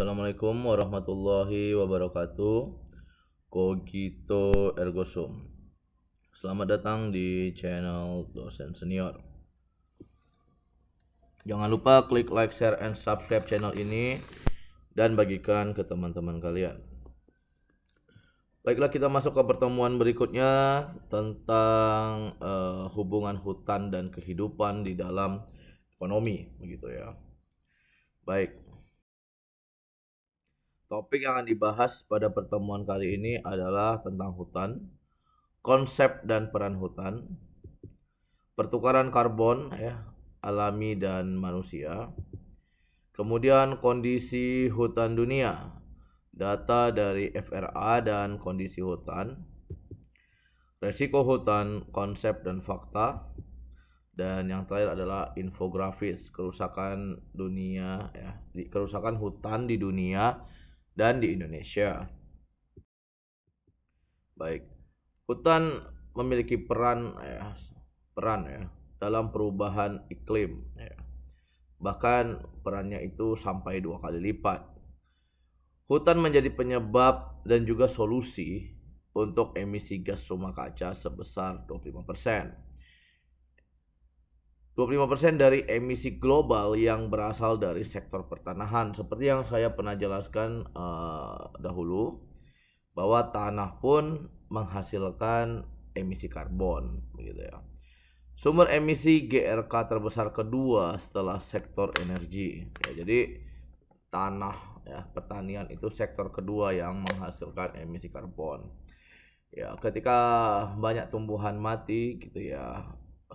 Assalamualaikum warahmatullahi wabarakatuh. Kogito ergo sum. Selamat datang di channel dosen senior. Jangan lupa klik like, share, and subscribe channel ini dan bagikan ke teman-teman kalian. Baiklah kita masuk ke pertemuan berikutnya tentang uh, hubungan hutan dan kehidupan di dalam ekonomi begitu ya. Baik. Topik yang akan dibahas pada pertemuan kali ini adalah tentang hutan, konsep dan peran hutan, pertukaran karbon ya, alami dan manusia, kemudian kondisi hutan dunia, data dari FRA dan kondisi hutan, resiko hutan, konsep dan fakta, dan yang terakhir adalah infografis kerusakan dunia ya, kerusakan hutan di dunia dan di Indonesia. Baik, hutan memiliki peran ya, peran ya dalam perubahan iklim. Ya. Bahkan perannya itu sampai dua kali lipat. Hutan menjadi penyebab dan juga solusi untuk emisi gas rumah kaca sebesar 25 persen 25% dari emisi global yang berasal dari sektor pertanahan. Seperti yang saya pernah jelaskan uh, dahulu bahwa tanah pun menghasilkan emisi karbon begitu ya. Sumber emisi GRK terbesar kedua setelah sektor energi. Ya, jadi tanah ya pertanian itu sektor kedua yang menghasilkan emisi karbon. Ya, ketika banyak tumbuhan mati gitu ya,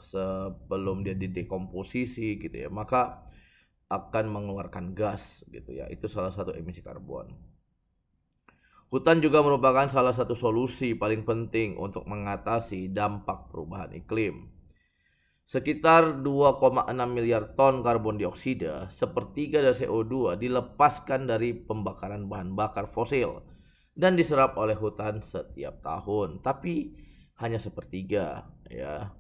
sebelum dia didekomposisi gitu ya maka akan mengeluarkan gas gitu ya itu salah satu emisi karbon hutan juga merupakan salah satu solusi paling penting untuk mengatasi dampak perubahan iklim sekitar 2,6 miliar ton karbon dioksida sepertiga dari CO2 dilepaskan dari pembakaran bahan bakar fosil dan diserap oleh hutan setiap tahun tapi hanya sepertiga ya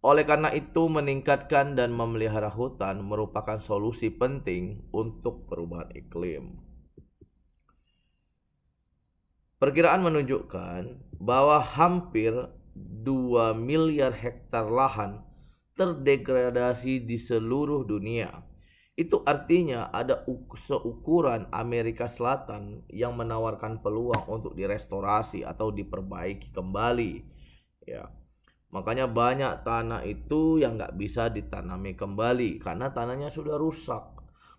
oleh karena itu, meningkatkan dan memelihara hutan merupakan solusi penting untuk perubahan iklim. Perkiraan menunjukkan bahwa hampir 2 miliar hektar lahan terdegradasi di seluruh dunia. Itu artinya ada seukuran Amerika Selatan yang menawarkan peluang untuk direstorasi atau diperbaiki kembali. Ya Makanya banyak tanah itu yang nggak bisa ditanami kembali karena tanahnya sudah rusak,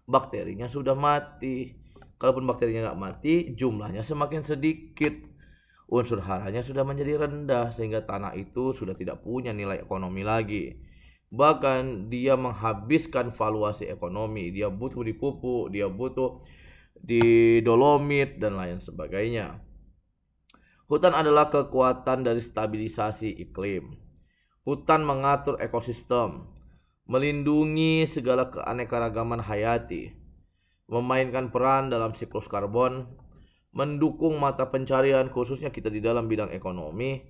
bakterinya sudah mati. Kalaupun bakterinya nggak mati, jumlahnya semakin sedikit. Unsur haranya sudah menjadi rendah sehingga tanah itu sudah tidak punya nilai ekonomi lagi. Bahkan dia menghabiskan valuasi ekonomi, dia butuh dipupuk, dia butuh didolomit dan lain sebagainya. Hutan adalah kekuatan dari stabilisasi iklim. Hutan mengatur ekosistem, melindungi segala keanekaragaman hayati, memainkan peran dalam siklus karbon, mendukung mata pencarian khususnya kita di dalam bidang ekonomi,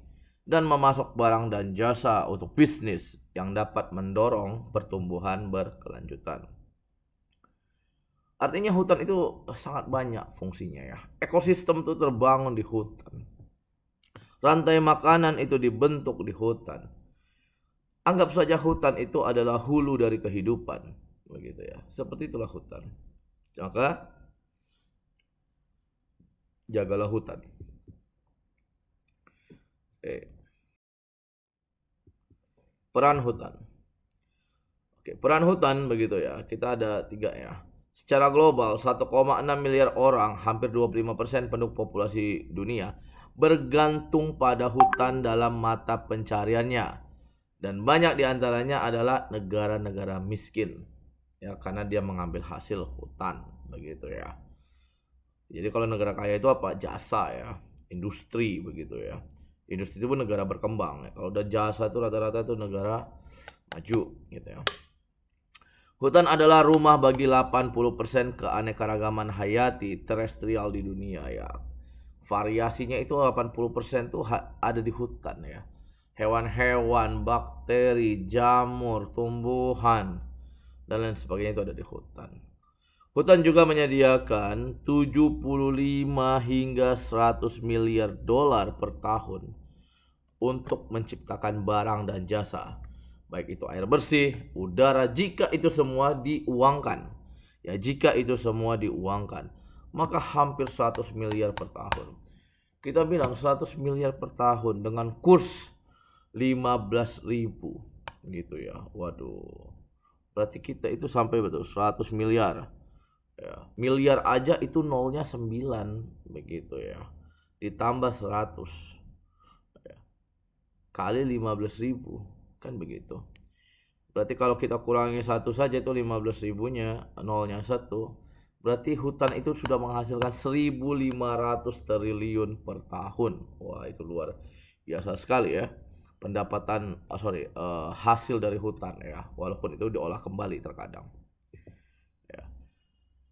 dan memasok barang dan jasa untuk bisnis yang dapat mendorong pertumbuhan berkelanjutan. Artinya hutan itu sangat banyak fungsinya ya. Ekosistem itu terbangun di hutan Rantai makanan itu dibentuk di hutan. Anggap saja hutan itu adalah hulu dari kehidupan, begitu ya. Seperti itulah hutan. Maka jagalah hutan. Eh. Peran hutan. Oke, peran hutan begitu ya. Kita ada tiga ya. Secara global, 1,6 miliar orang, hampir 25% penduduk populasi dunia, bergantung pada hutan dalam mata pencariannya. Dan banyak di antaranya adalah negara-negara miskin. Ya, karena dia mengambil hasil hutan begitu ya. Jadi kalau negara kaya itu apa? Jasa ya, industri begitu ya. Industri itu pun negara berkembang. Ya. Kalau udah jasa itu rata-rata itu negara maju gitu ya. Hutan adalah rumah bagi 80% keanekaragaman hayati terestrial di dunia ya variasinya itu 80% tuh ada di hutan ya. Hewan-hewan, bakteri, jamur, tumbuhan dan lain sebagainya itu ada di hutan. Hutan juga menyediakan 75 hingga 100 miliar dolar per tahun untuk menciptakan barang dan jasa. Baik itu air bersih, udara jika itu semua diuangkan. Ya, jika itu semua diuangkan, maka hampir 100 miliar per tahun kita bilang 100 miliar per tahun dengan kurs 15 ribu gitu ya waduh berarti kita itu sampai betul 100 miliar ya miliar aja itu nolnya 9 begitu ya ditambah 100 ya. kali 15 ribu kan begitu berarti kalau kita kurangi satu saja itu 15 ribunya nolnya satu Berarti hutan itu sudah menghasilkan 1.500 triliun per tahun. Wah, itu luar biasa sekali ya. Pendapatan, oh sorry, uh, hasil dari hutan ya. Walaupun itu diolah kembali terkadang. Ya.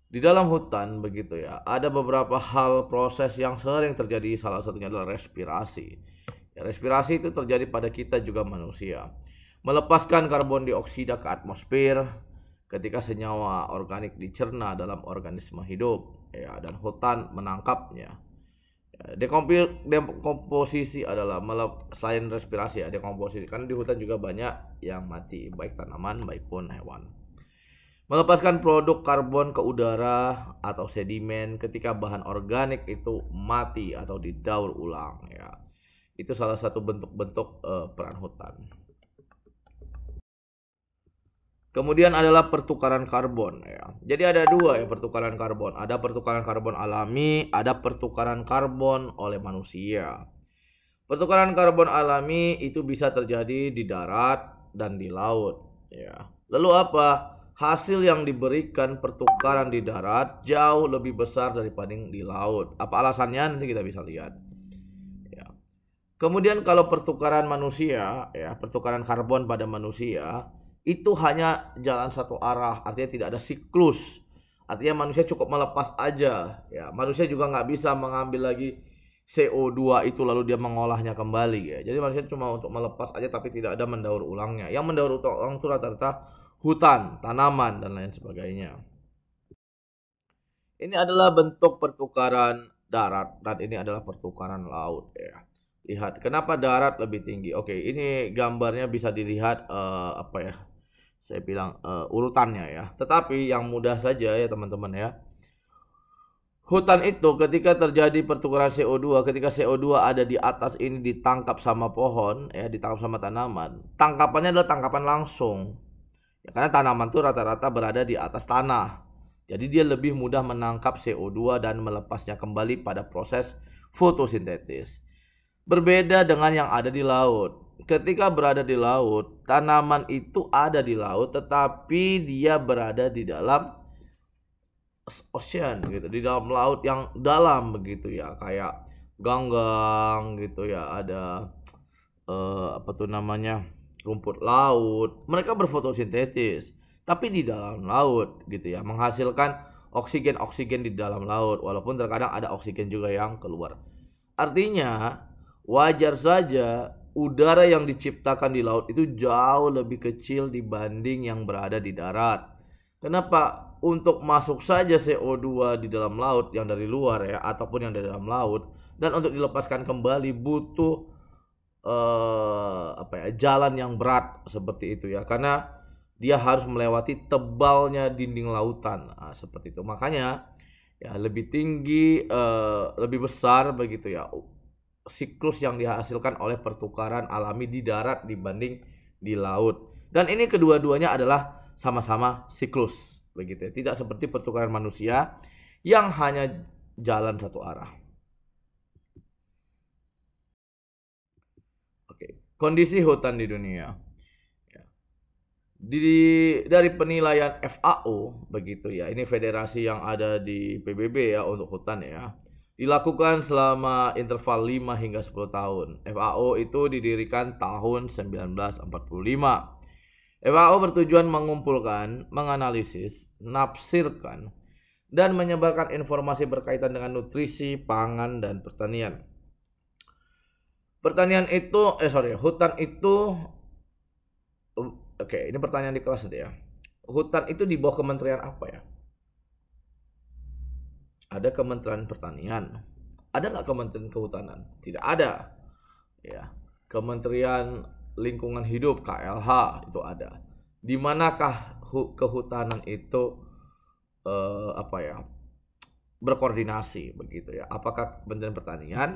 Di dalam hutan begitu ya, ada beberapa hal proses yang sering terjadi. Salah satunya adalah respirasi. Ya, respirasi itu terjadi pada kita juga manusia. Melepaskan karbon dioksida ke atmosfer, ketika senyawa organik dicerna dalam organisme hidup ya dan hutan menangkapnya ya, dekomposisi adalah selain respirasi ya dekomposisi karena di hutan juga banyak yang mati baik tanaman maupun hewan melepaskan produk karbon ke udara atau sedimen ketika bahan organik itu mati atau didaur ulang ya itu salah satu bentuk-bentuk uh, peran hutan Kemudian adalah pertukaran karbon ya. Jadi ada dua ya pertukaran karbon. Ada pertukaran karbon alami, ada pertukaran karbon oleh manusia. Pertukaran karbon alami itu bisa terjadi di darat dan di laut ya. Lalu apa? Hasil yang diberikan pertukaran di darat jauh lebih besar daripada di laut. Apa alasannya nanti kita bisa lihat. Ya. Kemudian kalau pertukaran manusia ya, pertukaran karbon pada manusia itu hanya jalan satu arah, artinya tidak ada siklus. Artinya manusia cukup melepas aja. Ya, manusia juga nggak bisa mengambil lagi CO2 itu lalu dia mengolahnya kembali ya. Jadi manusia cuma untuk melepas aja tapi tidak ada mendaur ulangnya. Yang mendaur ulang itu rata-rata hutan, tanaman dan lain sebagainya. Ini adalah bentuk pertukaran darat dan ini adalah pertukaran laut ya lihat kenapa darat lebih tinggi oke ini gambarnya bisa dilihat uh, apa ya saya bilang uh, urutannya ya. Tetapi yang mudah saja ya teman-teman ya. Hutan itu ketika terjadi pertukaran CO2, ketika CO2 ada di atas ini ditangkap sama pohon, ya ditangkap sama tanaman. Tangkapannya adalah tangkapan langsung. Ya, karena tanaman itu rata-rata berada di atas tanah. Jadi dia lebih mudah menangkap CO2 dan melepasnya kembali pada proses fotosintesis. Berbeda dengan yang ada di laut ketika berada di laut, tanaman itu ada di laut tetapi dia berada di dalam ocean gitu, di dalam laut yang dalam begitu ya, kayak ganggang gitu ya, ada uh, apa tuh namanya? rumput laut. Mereka berfotosintesis tapi di dalam laut gitu ya, menghasilkan oksigen-oksigen di dalam laut walaupun terkadang ada oksigen juga yang keluar. Artinya wajar saja udara yang diciptakan di laut itu jauh lebih kecil dibanding yang berada di darat. Kenapa? Untuk masuk saja CO2 di dalam laut yang dari luar ya ataupun yang dari dalam laut dan untuk dilepaskan kembali butuh eh, apa ya jalan yang berat seperti itu ya karena dia harus melewati tebalnya dinding lautan nah, seperti itu makanya ya lebih tinggi eh, lebih besar begitu ya siklus yang dihasilkan oleh pertukaran alami di darat dibanding di laut. Dan ini kedua-duanya adalah sama-sama siklus, begitu ya. Tidak seperti pertukaran manusia yang hanya jalan satu arah. Oke, kondisi hutan di dunia. Ya. Di, dari penilaian FAO begitu ya. Ini federasi yang ada di PBB ya untuk hutan ya Dilakukan selama interval 5 hingga 10 tahun. FAO itu didirikan tahun 1945. FAO bertujuan mengumpulkan, menganalisis, nafsirkan, dan menyebarkan informasi berkaitan dengan nutrisi, pangan, dan pertanian. Pertanian itu, eh sorry, hutan itu, oke okay, ini pertanyaan di kelas deh ya. Hutan itu di bawah kementerian apa ya? Ada Kementerian Pertanian. Ada nggak Kementerian Kehutanan? Tidak ada. Ya. Kementerian Lingkungan Hidup KLH itu ada. Di manakah kehutanan itu eh, apa ya? berkoordinasi begitu ya. Apakah Kementerian Pertanian,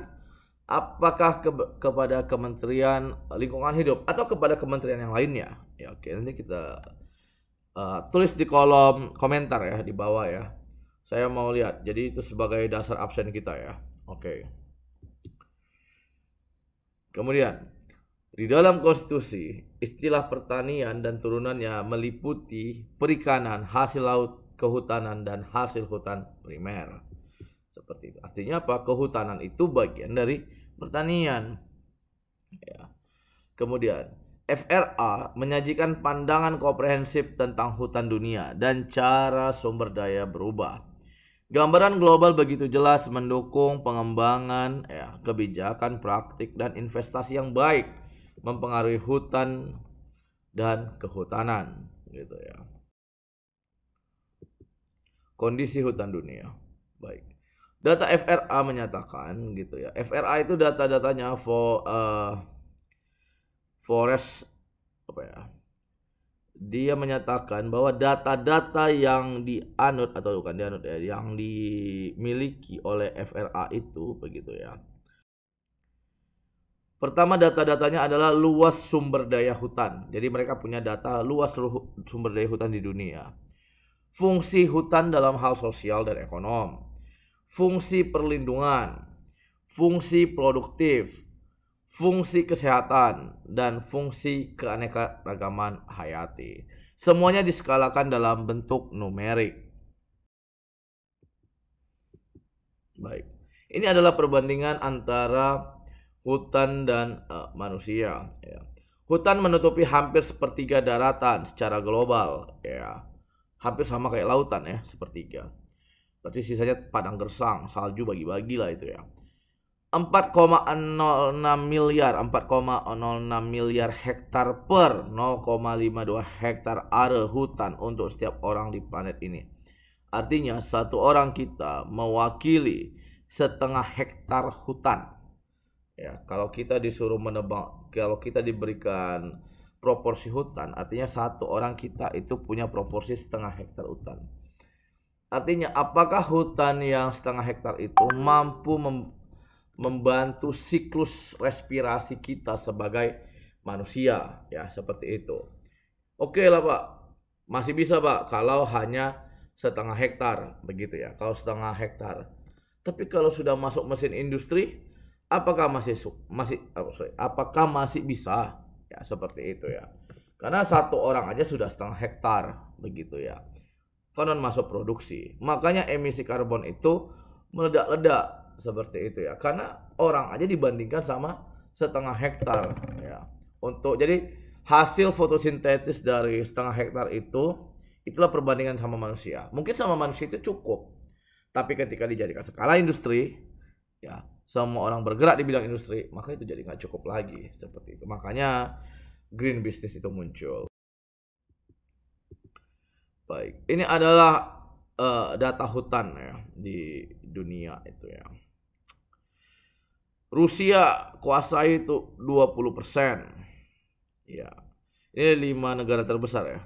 apakah ke kepada Kementerian Lingkungan Hidup atau kepada kementerian yang lainnya? Ya oke, nanti kita uh, tulis di kolom komentar ya di bawah ya. Saya mau lihat. Jadi itu sebagai dasar absen kita ya. Oke. Okay. Kemudian di dalam konstitusi, istilah pertanian dan turunannya meliputi perikanan, hasil laut, kehutanan, dan hasil hutan primer. Seperti itu. Artinya apa? Kehutanan itu bagian dari pertanian. Ya. Kemudian, FRA menyajikan pandangan komprehensif tentang hutan dunia dan cara sumber daya berubah Gambaran global begitu jelas mendukung pengembangan ya, kebijakan, praktik, dan investasi yang baik mempengaruhi hutan dan kehutanan gitu ya. Kondisi hutan dunia. Baik. Data FRA menyatakan gitu ya. FRA itu data-datanya for uh, eh, forest apa ya? dia menyatakan bahwa data-data yang dianut atau bukan dianut ya, yang dimiliki oleh FRA itu begitu ya. Pertama data-datanya adalah luas sumber daya hutan. Jadi mereka punya data luas sumber daya hutan di dunia. Fungsi hutan dalam hal sosial dan ekonom. Fungsi perlindungan. Fungsi produktif fungsi kesehatan, dan fungsi keanekaragaman hayati. Semuanya diskalakan dalam bentuk numerik. Baik. Ini adalah perbandingan antara hutan dan uh, manusia. Ya. Hutan menutupi hampir sepertiga daratan secara global. Ya. Hampir sama kayak lautan ya, sepertiga. Berarti sisanya padang gersang, salju bagi-bagi lah itu ya. 4,06 miliar 4,06 miliar hektar per 0,52 hektar are hutan untuk setiap orang di planet ini. Artinya satu orang kita mewakili setengah hektar hutan. Ya, kalau kita disuruh menebang, kalau kita diberikan proporsi hutan, artinya satu orang kita itu punya proporsi setengah hektar hutan. Artinya apakah hutan yang setengah hektar itu mampu mem membantu siklus respirasi kita sebagai manusia ya seperti itu. Oke okay lah Pak, masih bisa Pak kalau hanya setengah hektar begitu ya, kalau setengah hektar. Tapi kalau sudah masuk mesin industri, apakah masih masih oh sorry, apakah masih bisa ya seperti itu ya? Karena satu orang aja sudah setengah hektar begitu ya. Konon masuk produksi. Makanya emisi karbon itu meledak-ledak seperti itu ya karena orang aja dibandingkan sama setengah hektar ya untuk jadi hasil fotosintetis dari setengah hektar itu itulah perbandingan sama manusia mungkin sama manusia itu cukup tapi ketika dijadikan skala industri ya semua orang bergerak di bidang industri maka itu jadi nggak cukup lagi seperti itu makanya green business itu muncul baik ini adalah uh, data hutan ya di dunia itu ya Rusia kuasai itu 20 persen. Ya, ini lima negara terbesar ya.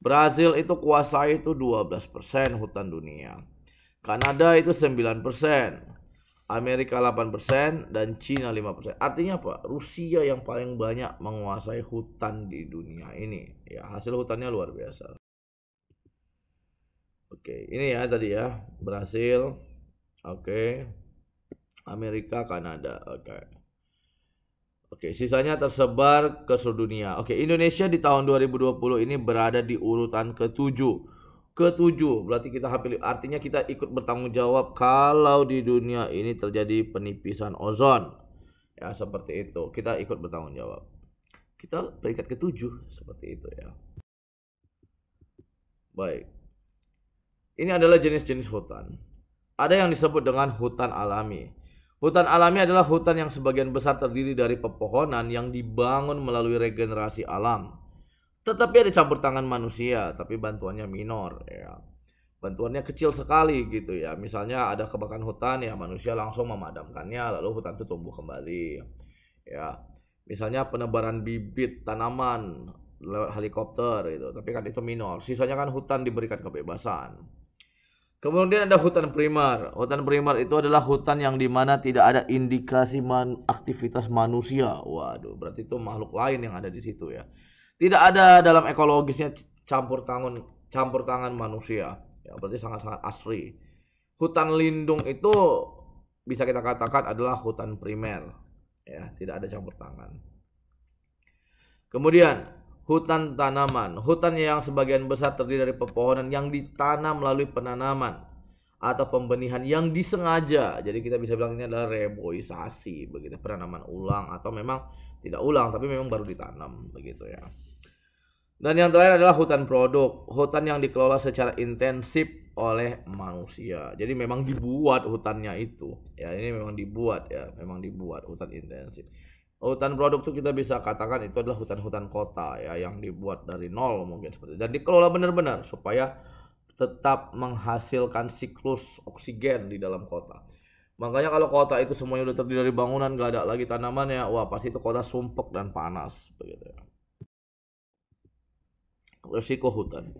Brazil itu kuasai itu 12 persen hutan dunia. Kanada itu 9 persen. Amerika 8 persen dan Cina 5 persen. Artinya apa? Rusia yang paling banyak menguasai hutan di dunia ini. Ya, hasil hutannya luar biasa. Oke, ini ya tadi ya Brasil. Oke. Amerika, Kanada. Oke. Okay. Oke, okay, sisanya tersebar ke seluruh dunia. Oke, okay, Indonesia di tahun 2020 ini berada di urutan ke-7. Ke-7 berarti kita hampir artinya kita ikut bertanggung jawab kalau di dunia ini terjadi penipisan ozon. Ya, seperti itu. Kita ikut bertanggung jawab. Kita peringkat ke-7 seperti itu ya. Baik. Ini adalah jenis-jenis hutan. Ada yang disebut dengan hutan alami Hutan alami adalah hutan yang sebagian besar terdiri dari pepohonan yang dibangun melalui regenerasi alam. Tetapi ada campur tangan manusia, tapi bantuannya minor ya. Bantuannya kecil sekali gitu ya. Misalnya ada kebakaran hutan ya manusia langsung memadamkannya lalu hutan itu tumbuh kembali. Ya. Misalnya penebaran bibit tanaman lewat helikopter gitu, tapi kan itu minor. Sisanya kan hutan diberikan kebebasan. Kemudian ada hutan primer. Hutan primer itu adalah hutan yang di mana tidak ada indikasi man, aktivitas manusia. Waduh, berarti itu makhluk lain yang ada di situ ya. Tidak ada dalam ekologisnya campur tangan campur tangan manusia. Ya, berarti sangat-sangat asri. Hutan lindung itu bisa kita katakan adalah hutan primer. Ya, tidak ada campur tangan. Kemudian hutan tanaman. Hutan yang sebagian besar terdiri dari pepohonan yang ditanam melalui penanaman atau pembenihan yang disengaja. Jadi kita bisa bilang ini adalah reboisasi begitu penanaman ulang atau memang tidak ulang tapi memang baru ditanam begitu ya. Dan yang terakhir adalah hutan produk, hutan yang dikelola secara intensif oleh manusia. Jadi memang dibuat hutannya itu. Ya, ini memang dibuat ya, memang dibuat hutan intensif. Hutan produk itu kita bisa katakan itu adalah hutan-hutan kota ya yang dibuat dari nol mungkin seperti itu. Dan dikelola benar-benar supaya tetap menghasilkan siklus oksigen di dalam kota. Makanya kalau kota itu semuanya udah terdiri dari bangunan, gak ada lagi tanamannya, wah pasti itu kota sumpek dan panas begitu ya. Resiko hutan.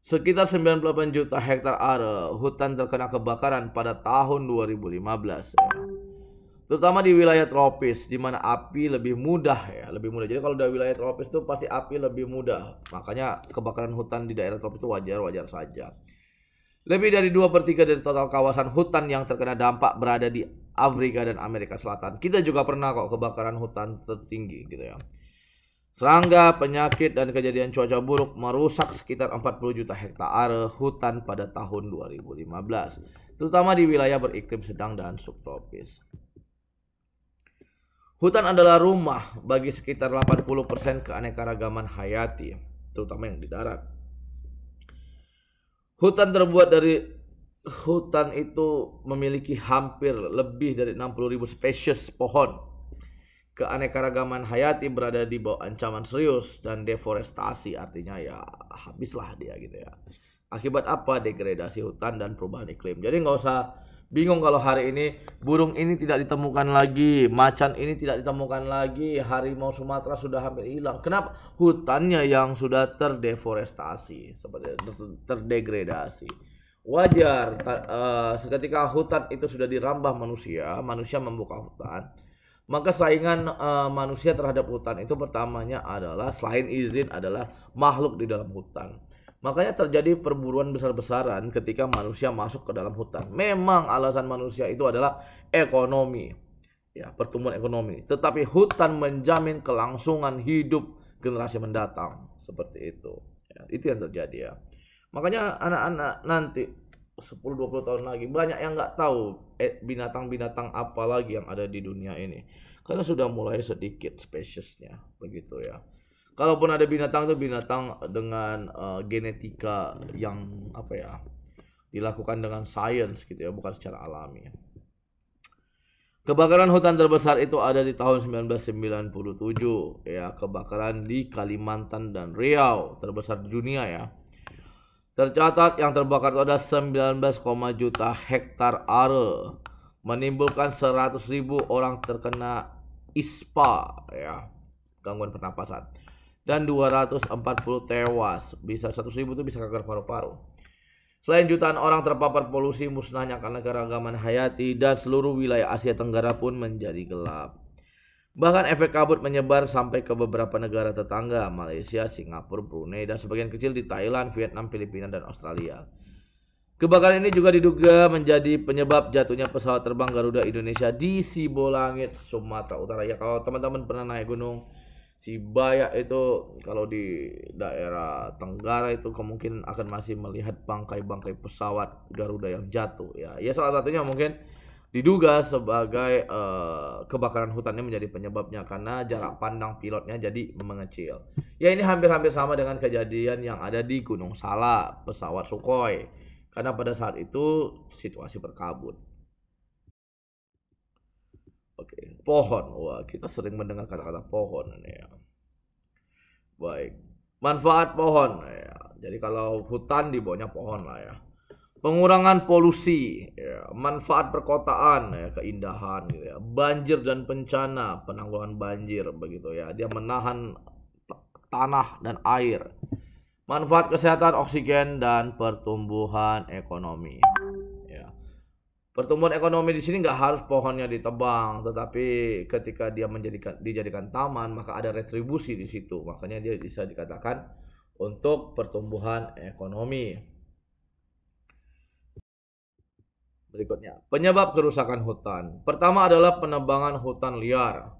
Sekitar 98 juta hektar are hutan terkena kebakaran pada tahun 2015 ya terutama di wilayah tropis di mana api lebih mudah ya lebih mudah jadi kalau dari wilayah tropis tuh pasti api lebih mudah makanya kebakaran hutan di daerah tropis itu wajar wajar saja lebih dari dua per tiga dari total kawasan hutan yang terkena dampak berada di Afrika dan Amerika Selatan. Kita juga pernah kok kebakaran hutan tertinggi gitu ya. Serangga, penyakit, dan kejadian cuaca buruk merusak sekitar 40 juta hektare hutan pada tahun 2015, terutama di wilayah beriklim sedang dan subtropis. Hutan adalah rumah bagi sekitar 80% keanekaragaman hayati, terutama yang di darat. Hutan terbuat dari hutan itu memiliki hampir lebih dari 60.000 spesies pohon. Keanekaragaman hayati berada di bawah ancaman serius dan deforestasi artinya ya habislah dia gitu ya. Akibat apa? Degradasi hutan dan perubahan iklim. Jadi nggak usah Bingung kalau hari ini burung ini tidak ditemukan lagi, macan ini tidak ditemukan lagi, harimau Sumatera sudah hampir hilang. Kenapa? Hutannya yang sudah terdeforestasi, seperti terdegradasi. Wajar uh, seketika hutan itu sudah dirambah manusia, manusia membuka hutan. Maka saingan uh, manusia terhadap hutan itu pertamanya adalah selain izin adalah makhluk di dalam hutan Makanya terjadi perburuan besar-besaran ketika manusia masuk ke dalam hutan. Memang alasan manusia itu adalah ekonomi. Ya, pertumbuhan ekonomi. Tetapi hutan menjamin kelangsungan hidup generasi mendatang. Seperti itu. Ya, itu yang terjadi ya. Makanya anak-anak nanti 10-20 tahun lagi banyak yang nggak tahu eh, binatang-binatang apa lagi yang ada di dunia ini. Karena sudah mulai sedikit spesiesnya begitu ya kalaupun ada binatang tuh binatang dengan uh, genetika yang apa ya dilakukan dengan sains gitu ya bukan secara alami ya. Kebakaran hutan terbesar itu ada di tahun 1997 ya kebakaran di Kalimantan dan Riau terbesar di dunia ya Tercatat yang terbakar itu ada 19, juta hektar are menimbulkan 100.000 orang terkena ISPA ya gangguan pernapasan dan 240 tewas. Bisa 100 itu bisa kanker paru-paru. Selain jutaan orang terpapar polusi, musnahnya karena keragaman hayati dan seluruh wilayah Asia Tenggara pun menjadi gelap. Bahkan efek kabut menyebar sampai ke beberapa negara tetangga, Malaysia, Singapura, Brunei, dan sebagian kecil di Thailand, Vietnam, Filipina, dan Australia. Kebakaran ini juga diduga menjadi penyebab jatuhnya pesawat terbang Garuda Indonesia di Sibolangit, Sumatera Utara. Ya kalau teman-teman pernah naik gunung, si Bayak itu kalau di daerah Tenggara itu kemungkinan akan masih melihat bangkai-bangkai pesawat Garuda yang jatuh ya. Ya salah satunya mungkin diduga sebagai uh, kebakaran hutannya menjadi penyebabnya karena jarak pandang pilotnya jadi mengecil. Ya ini hampir-hampir sama dengan kejadian yang ada di Gunung Salak pesawat Sukhoi karena pada saat itu situasi berkabut. Oke, okay. pohon. Wah, kita sering mendengar kata-kata pohon ini ya. Baik. Manfaat pohon ya. Jadi kalau hutan di bawahnya pohon lah ya. Pengurangan polusi, ya. manfaat perkotaan, ya. keindahan, gitu ya. banjir dan bencana, penanggulangan banjir, begitu ya. Dia menahan tanah dan air, manfaat kesehatan, oksigen dan pertumbuhan ekonomi. Pertumbuhan ekonomi di sini nggak harus pohonnya ditebang, tetapi ketika dia menjadikan dijadikan taman maka ada retribusi di situ. Makanya dia bisa dikatakan untuk pertumbuhan ekonomi. Berikutnya, penyebab kerusakan hutan. Pertama adalah penebangan hutan liar,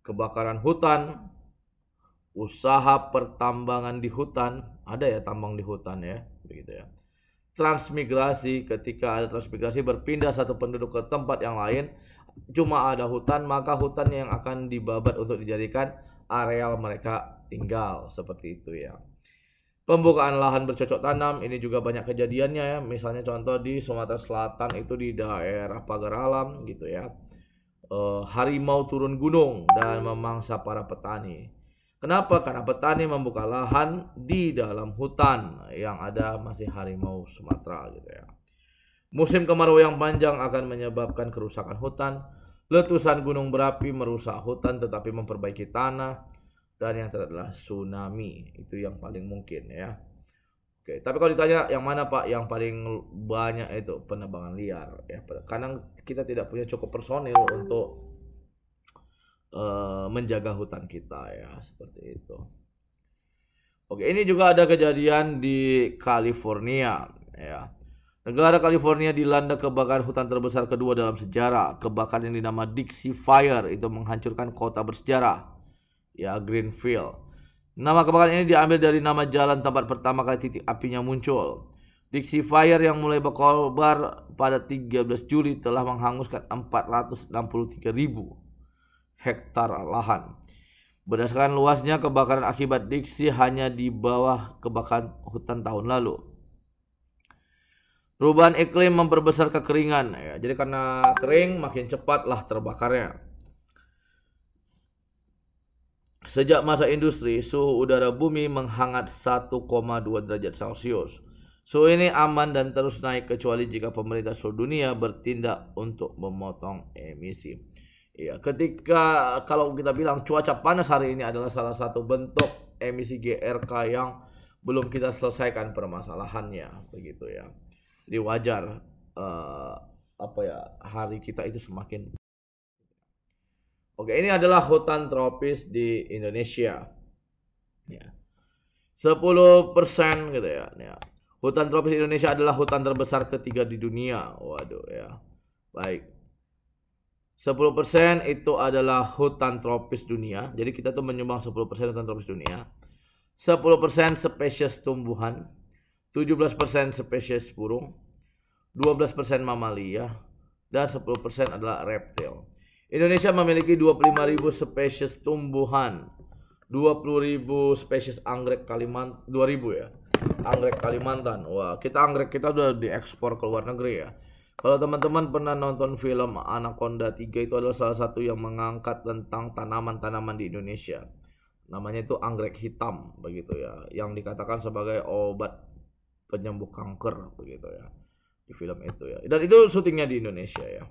kebakaran hutan, usaha pertambangan di hutan. Ada ya tambang di hutan ya, begitu ya transmigrasi ketika ada transmigrasi berpindah satu penduduk ke tempat yang lain cuma ada hutan maka hutan yang akan dibabat untuk dijadikan areal mereka tinggal seperti itu ya pembukaan lahan bercocok tanam ini juga banyak kejadiannya ya misalnya contoh di Sumatera Selatan itu di daerah pagar alam gitu ya e, harimau turun gunung dan memangsa para petani Kenapa? Karena petani membuka lahan di dalam hutan yang ada masih harimau Sumatera gitu ya. Musim kemarau yang panjang akan menyebabkan kerusakan hutan. Letusan gunung berapi merusak hutan tetapi memperbaiki tanah dan yang terakhir adalah tsunami. Itu yang paling mungkin ya. Oke, tapi kalau ditanya yang mana Pak yang paling banyak itu penebangan liar ya. Karena kita tidak punya cukup personil untuk Eh, menjaga hutan kita ya seperti itu. Oke, ini juga ada kejadian di California ya. Negara California dilanda kebakaran hutan terbesar kedua dalam sejarah. Kebakaran yang dinama Dixie Fire itu menghancurkan kota bersejarah, ya Greenfield. Nama kebakaran ini diambil dari nama jalan tempat pertama kali titik apinya muncul. Dixie Fire yang mulai berkobar pada 13 Juli telah menghanguskan 463 ribu hektar lahan. Berdasarkan luasnya kebakaran akibat diksi hanya di bawah kebakaran hutan tahun lalu. Perubahan iklim memperbesar kekeringan. Ya, jadi karena kering makin cepatlah terbakarnya. Sejak masa industri, suhu udara bumi menghangat 1,2 derajat Celcius. So ini aman dan terus naik kecuali jika pemerintah seluruh dunia bertindak untuk memotong emisi. Ya, ketika kalau kita bilang cuaca panas hari ini adalah salah satu bentuk emisi GRK yang belum kita selesaikan permasalahannya, begitu ya. Jadi wajar uh, apa ya hari kita itu semakin Oke, ini adalah hutan tropis di Indonesia. Ya. 10% gitu ya. ya. Hutan tropis Indonesia adalah hutan terbesar ketiga di dunia. Waduh ya. Baik. 10% itu adalah hutan tropis dunia. Jadi kita tuh menyumbang 10% hutan tropis dunia. 10% spesies tumbuhan, 17% spesies burung, 12% mamalia, dan 10% adalah reptil. Indonesia memiliki 25.000 spesies tumbuhan, 20.000 spesies anggrek Kalimantan, 2.000 ya. Anggrek Kalimantan. Wah, kita anggrek kita udah diekspor ke luar negeri ya kalau teman-teman pernah nonton film Anaconda 3 itu adalah salah satu yang mengangkat tentang tanaman-tanaman di Indonesia. Namanya itu anggrek hitam begitu ya, yang dikatakan sebagai obat penyembuh kanker begitu ya di film itu ya. Dan itu syutingnya di Indonesia ya.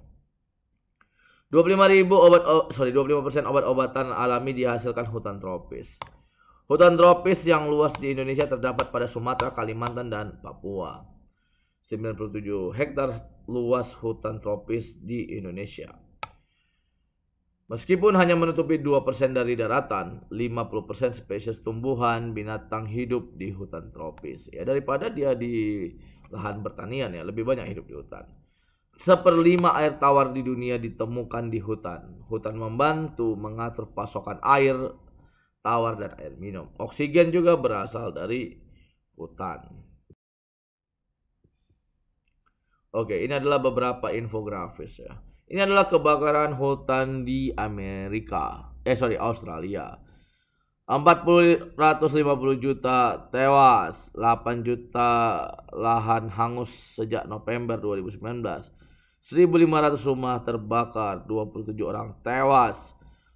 25.000 obat oh, sorry 25% obat-obatan alami dihasilkan hutan tropis. Hutan tropis yang luas di Indonesia terdapat pada Sumatera, Kalimantan dan Papua. 97 hektar luas hutan tropis di Indonesia. Meskipun hanya menutupi 2% dari daratan, 50% spesies tumbuhan, binatang hidup di hutan tropis. Ya daripada dia di lahan pertanian ya, lebih banyak hidup di hutan. Seperlima air tawar di dunia ditemukan di hutan. Hutan membantu mengatur pasokan air tawar dan air minum. Oksigen juga berasal dari hutan. Oke, ini adalah beberapa infografis ya. Ini adalah kebakaran hutan di Amerika. Eh sorry, Australia. 450 juta tewas, 8 juta lahan hangus sejak November 2019. 1.500 rumah terbakar, 27 orang tewas,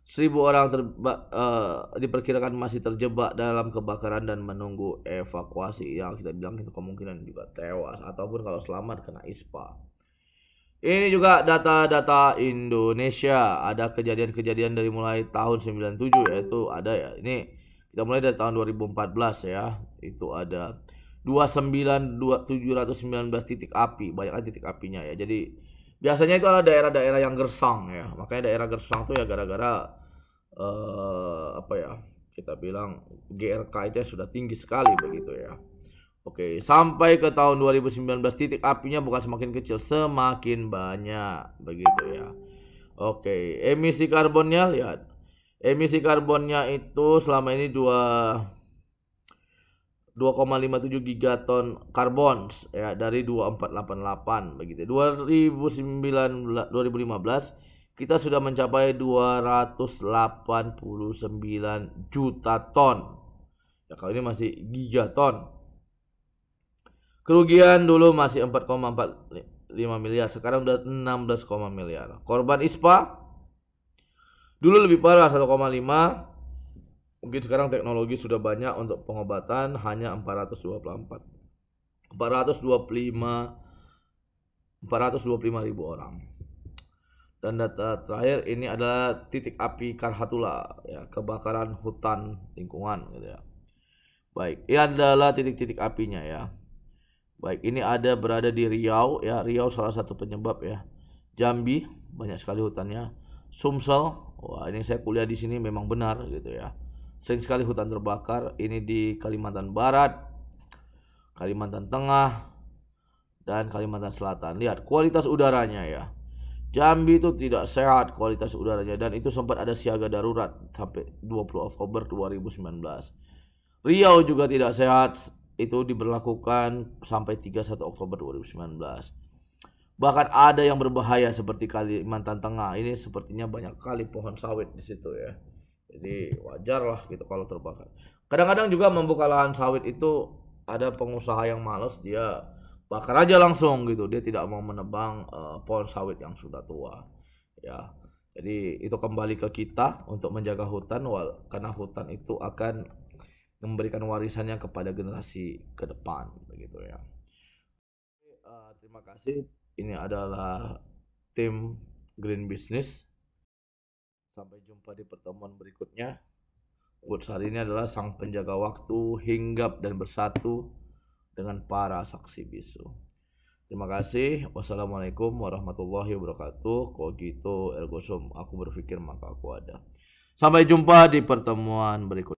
Seribu orang terba, uh, diperkirakan masih terjebak dalam kebakaran dan menunggu evakuasi yang kita bilang itu kemungkinan juga tewas ataupun kalau selamat kena ispa. Ini juga data-data Indonesia. Ada kejadian-kejadian dari mulai tahun 97 yaitu ada ya. Ini kita mulai dari tahun 2014 ya. Itu ada 29 titik api, Banyak titik apinya ya. Jadi biasanya itu adalah daerah-daerah yang gersang ya makanya daerah gersang tuh ya gara-gara uh, apa ya kita bilang GRK itu ya sudah tinggi sekali begitu ya Oke, sampai ke tahun 2019 titik apinya bukan semakin kecil, semakin banyak begitu ya. Oke, emisi karbonnya lihat. Emisi karbonnya itu selama ini dua 2,57 gigaton karbon ya dari 2488 begitu. 2019 2015 kita sudah mencapai 289 juta ton. Ya kalau ini masih gigaton. Kerugian dulu masih 4,45 miliar, sekarang udah 16, miliar. Korban ISPA dulu lebih parah 1,5 Mungkin sekarang teknologi sudah banyak untuk pengobatan hanya 424. 425 425 ribu orang. Dan data terakhir ini adalah titik api Karhatula ya, kebakaran hutan lingkungan gitu ya. Baik, ini adalah titik-titik apinya ya. Baik, ini ada berada di Riau ya, Riau salah satu penyebab ya. Jambi banyak sekali hutannya. Sumsel, wah ini saya kuliah di sini memang benar gitu ya. Sering sekali hutan terbakar, ini di Kalimantan Barat, Kalimantan Tengah, dan Kalimantan Selatan. Lihat kualitas udaranya ya. Jambi itu tidak sehat kualitas udaranya dan itu sempat ada siaga darurat sampai 20 Oktober 2019. Riau juga tidak sehat itu diberlakukan sampai 31 Oktober 2019. Bahkan ada yang berbahaya seperti Kalimantan Tengah. Ini sepertinya banyak kali pohon sawit di situ ya. Jadi wajar lah gitu kalau terbakar. Kadang-kadang juga membuka lahan sawit itu ada pengusaha yang males dia bakar aja langsung gitu. Dia tidak mau menebang uh, pohon sawit yang sudah tua. Ya. Jadi itu kembali ke kita untuk menjaga hutan karena hutan itu akan memberikan warisannya kepada generasi ke depan begitu ya. Eh, terima kasih. Ini adalah tim Green Business Sampai jumpa di pertemuan berikutnya. Quotes hari ini adalah sang penjaga waktu hinggap dan bersatu dengan para saksi bisu. Terima kasih. Wassalamualaikum warahmatullahi wabarakatuh. Kau gitu, sum. aku berpikir maka aku ada. Sampai jumpa di pertemuan berikutnya.